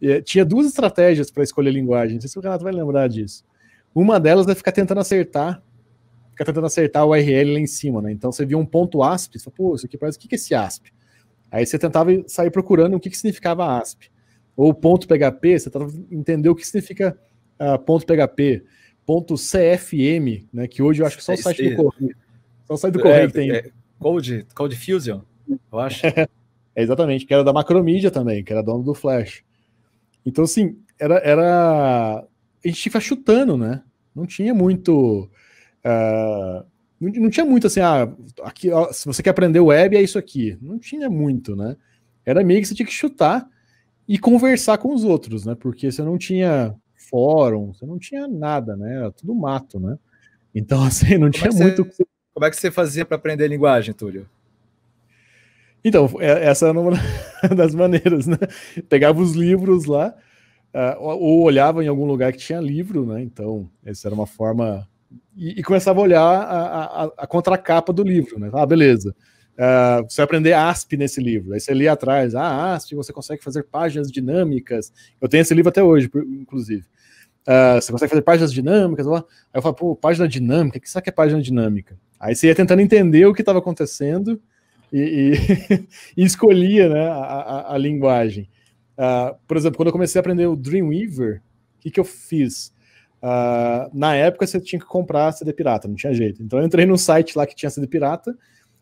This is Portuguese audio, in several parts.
Eh, tinha duas estratégias para escolher linguagem. Não sei se o Renato vai lembrar disso. Uma delas é ficar tentando acertar, ficar tentando acertar o URL lá em cima, né? Então você via um ponto ASP, você fala, pô, isso aqui parece o que é esse ASP? Aí você tentava sair procurando o que, que significava ASP. Ou ponto PHP, você tentava entender o que significa uh, ponto PHP. Ponto CFM, né? Que hoje eu acho que só o site do Correio. Só o site do Correio é, tem. É, Code, Code Fusion, eu acho. é, exatamente, que era da Macromedia também, que era dono do Flash. Então, assim, era, era. A gente fica chutando, né? Não tinha muito. Uh, ah, não, não, tinha muito assim, ah, aqui, ó, se você quer aprender web, é isso aqui. Não tinha muito, né? Era meio que você tinha que chutar e conversar com os outros, né? Porque você não tinha fórum, você não tinha nada, né? Era tudo mato, né? Então, assim, não como é tinha é muito. Você, como é que você fazia para aprender linguagem, Túlio? Então, é, essa era uma das maneiras, né? Pegava os livros lá, ah, ou olhava em algum lugar que tinha livro, né? Então, essa era uma forma. E, e começava a olhar a, a, a contracapa do livro, né? Ah, beleza. Uh, você vai aprender ASP nesse livro. Aí você lê atrás, ah, ASP, você consegue fazer páginas dinâmicas. Eu tenho esse livro até hoje, inclusive. Uh, você consegue fazer páginas dinâmicas. Aí eu falo, pô, página dinâmica, o que será que é página dinâmica? Aí você ia tentando entender o que estava acontecendo e, e escolhia né, a, a, a linguagem. Uh, por exemplo, quando eu comecei a aprender o Dreamweaver, o que, que eu fiz? Uh, na época você tinha que comprar CD pirata, não tinha jeito. Então eu entrei num site lá que tinha CD pirata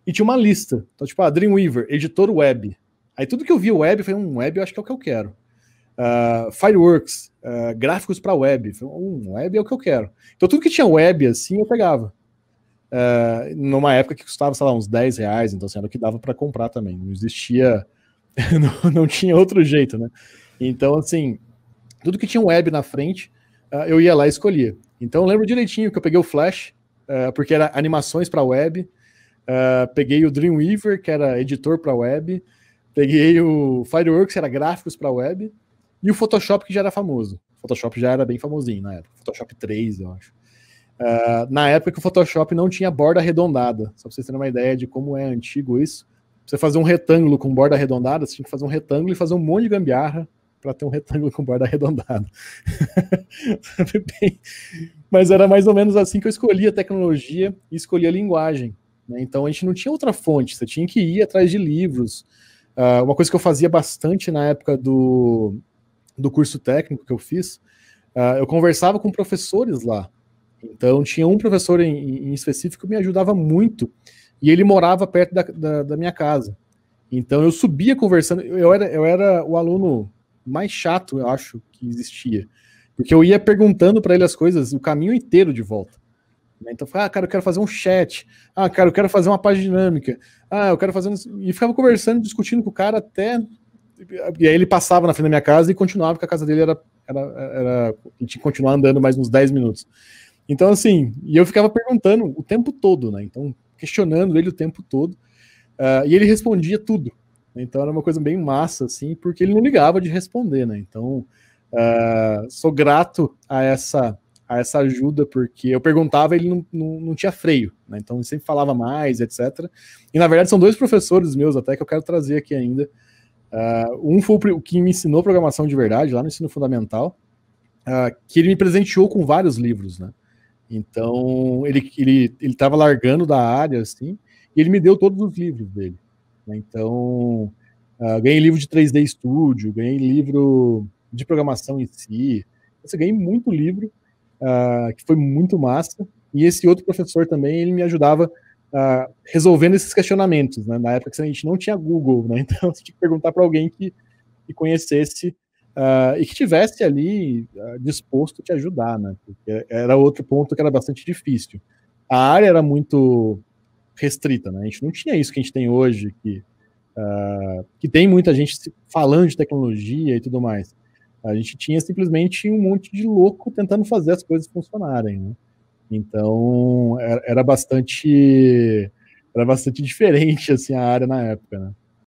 e tinha uma lista. Então, tipo, ah, Dreamweaver, editor web. Aí tudo que eu vi web, foi um web, eu acho que é o que eu quero. Uh, Fireworks, uh, gráficos para web. um, web é o que eu quero. Então tudo que tinha web assim eu pegava uh, numa época que custava, sei lá, uns 10 reais, então assim, era o que dava para comprar também, não existia, não, não, tinha outro jeito, né? Então, assim, tudo que tinha web na frente, uh, eu ia lá e escolhia. Então, eu lembro direitinho que eu peguei o Flash, uh, porque era animações para web, peguei o Dreamweaver, que era editor para web, peguei o Fireworks, que era gráficos para web, e o Photoshop, que já era famoso. Photoshop já era bem famosinho na época, Photoshop 3, eu acho. Uh, na época que o Photoshop não tinha borda arredondada, só para vocês terem uma ideia de como é antigo isso. você fazer um retângulo com borda arredondada, você tinha que fazer um retângulo e fazer um monte de gambiarra para ter um retângulo com borda arredondada. Mas era mais ou menos assim que eu escolhi a tecnologia e escolhi a linguagem. Né? Então a gente não tinha outra fonte, você tinha que ir atrás de livros. Uh, uma coisa que eu fazia bastante na época do, do curso técnico que eu fiz, uh, eu conversava com professores lá então, tinha um professor em, em específico que me ajudava muito, e ele morava perto da, da, da, minha casa. Então, eu subia conversando, eu era, eu era o aluno mais chato, eu acho, que existia, porque eu ia perguntando para ele as coisas o caminho inteiro de volta. Né, então, ah, cara, eu quero fazer um chat. Ah, cara, eu quero fazer uma página dinâmica. Ah, eu quero fazer. E ficava conversando, discutindo com o cara até. E aí ele passava na frente da minha casa e continuava, porque a casa dele era. era, era... E tinha que continuar andando mais uns 10 minutos. Então, assim, e eu ficava perguntando o tempo todo, né? Então, questionando ele o tempo todo. Uh, e ele respondia tudo. Né? Então, era uma coisa bem massa, assim, porque ele não ligava de responder, né? Então, uh, sou grato a essa a essa ajuda, porque eu perguntava ele não, não, não tinha freio, né? Então, ele sempre falava mais, etc. E, na verdade, são dois professores meus até que eu quero trazer aqui ainda. Uh, um foi o que me ensinou programação de verdade, lá no ensino fundamental, que ele me presenteou com vários livros, né? Então, ele ele ele estava largando da área assim, e ele me deu todos os livros dele. Né? Então, uh, ganhei livro de 3D Studio, ganhei livro de programação em si. Você então, ganhei muito livro, uh, que foi muito massa. E esse outro professor também, ele me ajudava uh, resolvendo esses questionamentos, né? Na época que a gente não tinha Google, né? Então, você tinha que perguntar para alguém que, que conhecesse Uh, e que tivesse ali uh, disposto a te ajudar, né? Porque era outro ponto que era bastante difícil. A área era muito restrita, né? A gente não tinha isso que a gente tem hoje, que, uh, que tem muita gente falando de tecnologia e tudo mais. A gente tinha simplesmente um monte de louco tentando fazer as coisas funcionarem, né? Então era, era bastante era bastante diferente assim a área na época, né?